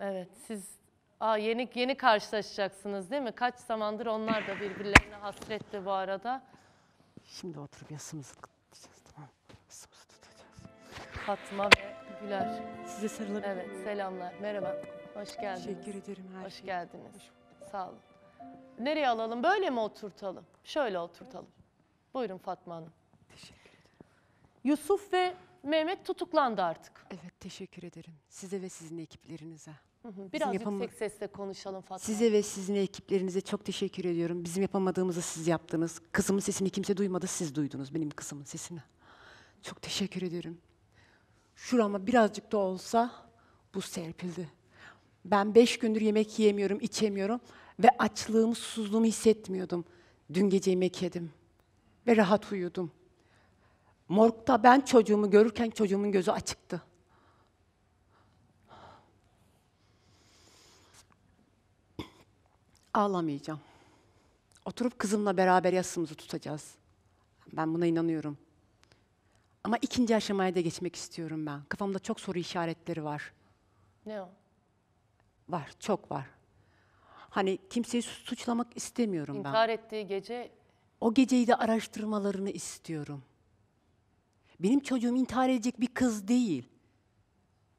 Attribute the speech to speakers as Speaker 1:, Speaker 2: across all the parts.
Speaker 1: Evet siz aa, yeni yeni karşılaşacaksınız değil mi? Kaç zamandır onlar da birbirlerine hasretti bu arada.
Speaker 2: Şimdi oturup yasımızı kutlayacağız tamam Yasımızı
Speaker 1: tutacağız. Fatma ve Güler. Size sarılıp Evet selamlar. Merhaba. Hoş geldiniz. teşekkür ederim her Hoş şey. geldiniz. Sağ olun. Nereye alalım? Böyle mi oturtalım? Şöyle oturtalım. Buyurun Fatma Hanım. Teşekkür ederim. Yusuf ve Mehmet tutuklandı artık. Evet
Speaker 2: teşekkür ederim. Size ve sizin ekiplerinize. Hı Biraz Bizim yüksek
Speaker 1: sesle konuşalım
Speaker 2: Fatma. Size ve sizin ekiplerinize çok teşekkür ediyorum. Bizim yapamadığımızı siz yaptınız. Kızımın sesini kimse duymadı, siz duydunuz benim kızımın sesini. Çok teşekkür ediyorum. Şurama birazcık da olsa bu serpildi. Ben beş gündür yemek yiyemiyorum, içemiyorum ve açlığımı, susuzluğumu hissetmiyordum. Dün gece yemek yedim ve rahat uyudum. Morgda ben çocuğumu görürken çocuğumun gözü açıktı. Ağlamayacağım. Oturup kızımla beraber yasımızı tutacağız. Ben buna inanıyorum. Ama ikinci aşamaya da geçmek istiyorum ben. Kafamda çok soru işaretleri var. Ne o? Var, çok var. Hani kimseyi suçlamak istemiyorum İnkar ben. İnkar
Speaker 1: ettiği gece...
Speaker 2: O geceyi de araştırmalarını istiyorum. Benim çocuğum intihar edecek bir kız değil.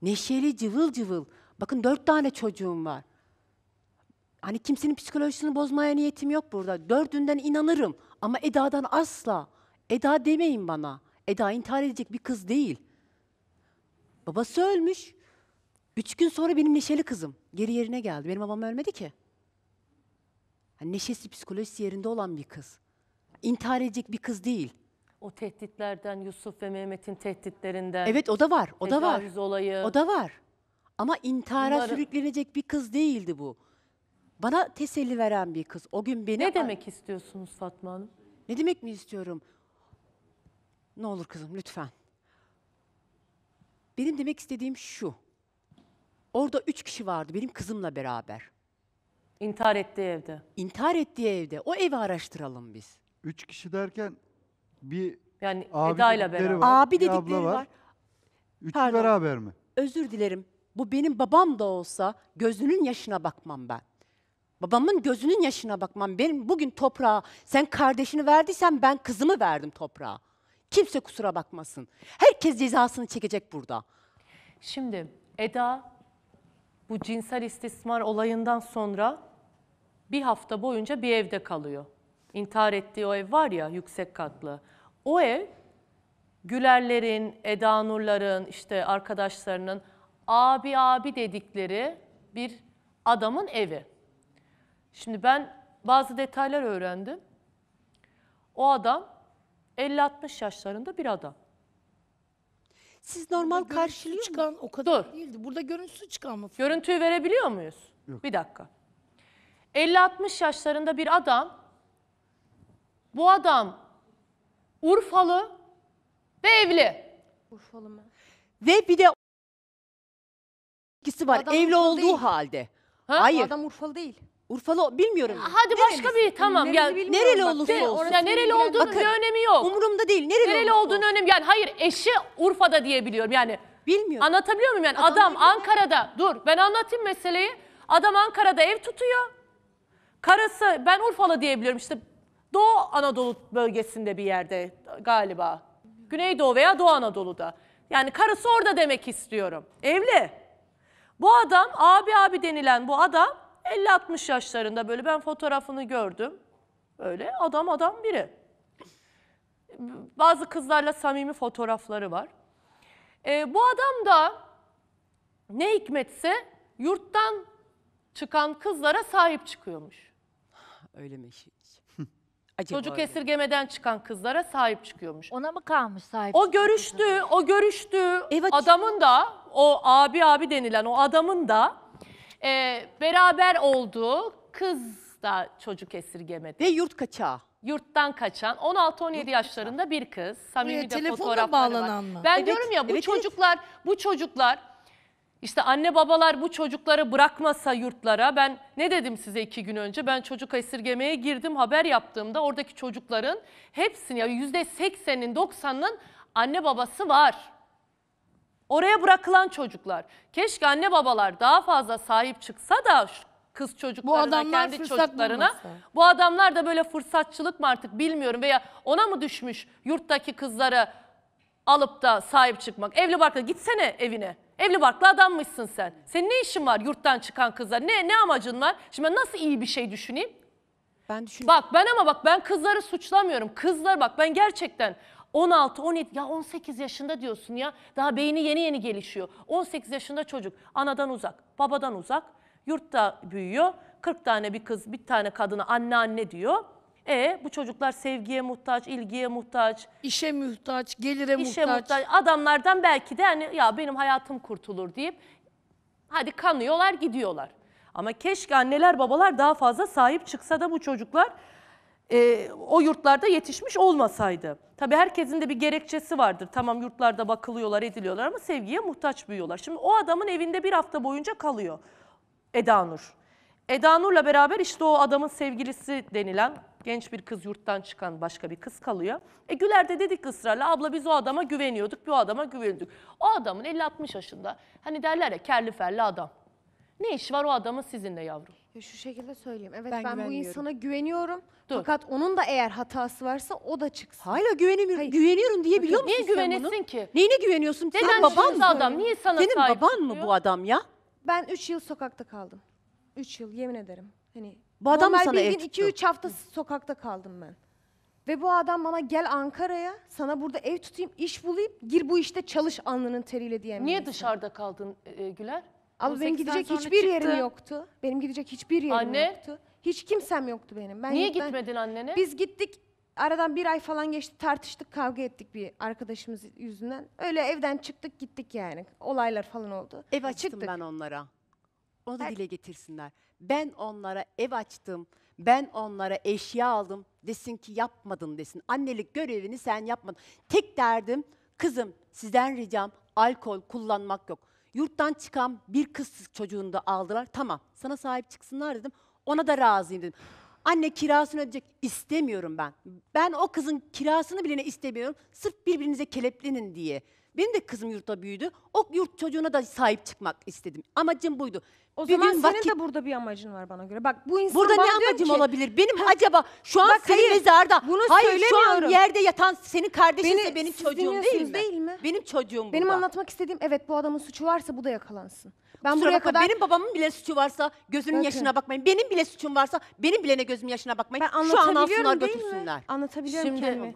Speaker 2: Neşeli, cıvıl cıvıl. Bakın dört tane çocuğum var. Hani kimsenin psikolojisini bozmaya niyetim yok burada. Dördünden inanırım ama Eda'dan asla. Eda demeyin bana. Eda intihar edecek bir kız değil. Babası ölmüş. Üç gün sonra benim neşeli kızım geri yerine geldi. Benim babam ölmedi ki. Yani neşesi, psikolojisi yerinde olan bir kız. İntihar edecek bir kız değil
Speaker 1: o tehditlerden Yusuf ve Mehmet'in tehditlerinden. Evet o da var. O da var. olayı. O da var.
Speaker 2: Ama intihara Bunları- sürüklenecek bir kız değildi bu. Bana teselli veren bir kız. O gün beni Ne demek istiyorsunuz Fatma Hanım? Ne demek mi istiyorum? Ne olur kızım lütfen. Benim demek istediğim şu. Orada üç kişi vardı benim kızımla beraber. İntihar ettiği evde. İntihar ettiği evde. O evi araştıralım biz. Üç kişi derken bir Yani abi Eda ile beraber. var, Abi bir abla dedikleri var. var. üçü Pardon. beraber mi? Özür dilerim. Bu benim babam da olsa gözünün yaşına bakmam ben. Babamın gözünün yaşına bakmam. Benim bugün toprağa sen kardeşini verdiysen ben kızımı verdim toprağa. Kimse kusura bakmasın. Herkes cezasını çekecek burada. Şimdi Eda bu cinsel istismar olayından sonra
Speaker 1: bir hafta boyunca bir evde kalıyor intihar ettiği o ev var ya yüksek katlı. O ev Gülerlerin, Eda Nurların, işte arkadaşlarının abi abi dedikleri bir adamın evi. Şimdi ben bazı detaylar öğrendim. O adam 50-60 yaşlarında bir adam. Siz normal Burada karşılığı çıkan o kadar Dur. değildi. Burada görüntüsü çıkan mı? Görüntüyü verebiliyor muyuz? Yok. Bir dakika. 50-60 yaşlarında bir adam bu adam Urfalı ve evli. Urfalı
Speaker 2: mı? Ve bir de ikisi var Adam evli Urfalı olduğu değil. halde. Ha? Hayır. Adam Urfalı değil. Urfalı bilmiyorum. Hadi başka bir tamam gel. Nereli Nereli bilmiyorum olursa De, olsun. Ya nereli olduğunun bir
Speaker 1: önemi yok. Umurumda değil. Nereli, nereli olursa olduğunun olsun. önemi yani hayır eşi Urfa'da diye biliyorum yani. bilmiyorum. Anlatabiliyor muyum yani? Adam, Ankara'da dur ben anlatayım meseleyi. Adam Ankara'da ev tutuyor. Karısı ben Urfalı diye biliyorum işte Doğu Anadolu bölgesinde bir yerde galiba. Güneydoğu veya Doğu Anadolu'da. Yani karısı orada demek istiyorum. Evli. Bu adam abi abi denilen bu adam 50-60 yaşlarında böyle ben fotoğrafını gördüm. Böyle adam adam biri. Bazı kızlarla samimi fotoğrafları var. Ee, bu adam da ne hikmetse yurttan çıkan kızlara sahip çıkıyormuş. Öyle mi hiç? Acaba Çocuk öyle. esirgemeden çıkan kızlara sahip çıkıyormuş. Ona mı kalmış sahip? O görüştü, o görüştü. Evet. Adamın da o abi abi denilen o adamın da e, beraber olduğu kız da çocuk esirgemedi. Ve yurt kaçağı. Yurttan kaçan 16-17 yaşlarında bir kız. Samimi e, Buraya de telefonla fotoğrafları var. bağlanan mı? Ben Evet, diyorum ya bu evet, evet. çocuklar bu çocuklar işte anne babalar bu çocukları bırakmasa yurtlara ben ne dedim size iki gün önce ben çocuk esirgemeye girdim haber yaptığımda oradaki çocukların hepsini ya yüzde seksenin doksanının anne babası var. Oraya bırakılan çocuklar. Keşke anne babalar daha fazla sahip çıksa da kız çocuklarına, bu adamlar kendi çocuklarına. Bulması. Bu adamlar da böyle fırsatçılık mı artık bilmiyorum veya ona mı düşmüş yurttaki kızları alıp da sahip çıkmak. Evli barkla gitsene evine. Evli barklı adammışsın sen. Senin ne işin var yurttan çıkan kızlar? Ne ne amacın var? Şimdi ben nasıl iyi bir şey düşüneyim? Ben düşünüyorum. Bak ben ama bak ben kızları suçlamıyorum. Kızlar bak ben gerçekten 16, 17 ya 18 yaşında diyorsun ya. Daha beyni yeni yeni gelişiyor. 18 yaşında çocuk anadan uzak, babadan uzak. Yurtta büyüyor. 40 tane bir kız, bir tane kadına anne anne diyor. E bu çocuklar sevgiye muhtaç, ilgiye muhtaç, İşe muhtaç, gelire işe muhtaç. muhtaç. Adamlardan belki de hani ya benim hayatım kurtulur deyip hadi kanıyorlar gidiyorlar. Ama keşke anneler babalar daha fazla sahip çıksa da bu çocuklar e, o yurtlarda yetişmiş olmasaydı. Tabi herkesin de bir gerekçesi vardır. Tamam yurtlarda bakılıyorlar, ediliyorlar ama sevgiye muhtaç büyüyorlar. Şimdi o adamın evinde bir hafta boyunca kalıyor Eda Nur. Eda Nur'la beraber işte o adamın sevgilisi denilen genç bir kız yurttan çıkan başka bir kız kalıyor. E Güler de dedik ısrarla abla biz o adama güveniyorduk, bu adama güveniyorduk. O adamın 50-60 yaşında hani derler ya kerli ferli adam. Ne iş var o adamın sizinle yavrum?
Speaker 2: şu şekilde söyleyeyim. Evet Ben ben, bu insana güveniyorum. Dur. Fakat onun da eğer hatası varsa o da çıksın. Hala güvenemiyorum. Hayır. Güveniyorum diye biliyor musun Niye güvenesin ki? Neyine güveniyorsun? Neden Sen baban mı? adam niye sana Senin baban mı çıkıyor? bu adam ya? Ben 3 yıl sokakta kaldım. 3 yıl yemin ederim. Hani Bu adam mı sana sana ev bildiğin tuttu? 2-3 hafta sokakta kaldım ben. Ve bu adam bana gel Ankara'ya, sana burada ev tutayım, iş bulayım, gir bu işte çalış alnının teriyle diye. Niye dışarıda kaldın e, e Güler? Abi benim gidecek sonra hiçbir yerim yoktu. Benim gidecek hiçbir yerim Anne? yoktu. Hiç kimsem yoktu benim. Ben Niye ben- gitmedin annene? Biz gittik. Aradan bir ay falan geçti. Tartıştık, kavga ettik bir arkadaşımız yüzünden. Öyle evden çıktık gittik yani. Olaylar falan oldu. Ev açtım Çıktık. ben onlara. Onu da dile getirsinler. Ben onlara ev açtım, ben onlara eşya aldım desin ki yapmadın desin. Annelik görevini sen yapmadın. Tek derdim kızım sizden ricam alkol kullanmak yok. Yurttan çıkan bir kız çocuğunu da aldılar. Tamam sana sahip çıksınlar dedim. Ona da razıyım dedim. Anne kirasını ödeyecek. istemiyorum ben. Ben o kızın kirasını bilene istemiyorum. Sırf birbirinize keleplenin diye. Benim de kızım yurtta büyüdü. O yurt çocuğuna da sahip çıkmak istedim. Amacım buydu. O Bir zaman gün senin vakit- de burada bir amacın var bana göre. Bak bu insan Burada ne diyor amacım ki, olabilir? Benim acaba şu an Bak, senin hayır, mezarda, bunu hayır şu an yerde yatan senin kardeşin Beni benim çocuğum değil mi? değil mi? Benim çocuğum Benim anlatmak istediğim evet bu adamın suçu varsa bu da yakalansın. Ben Kusura buraya bakma, kadar benim babamın bile suçu varsa gözünün Bakın. yaşına bakmayın. Benim bile suçum varsa benim bile ne gözümün yaşına bakmayın. ben Şu an alsınlar anlatabiliyorum değil mi? Anlatabiliyorum Şimdi- kendimi.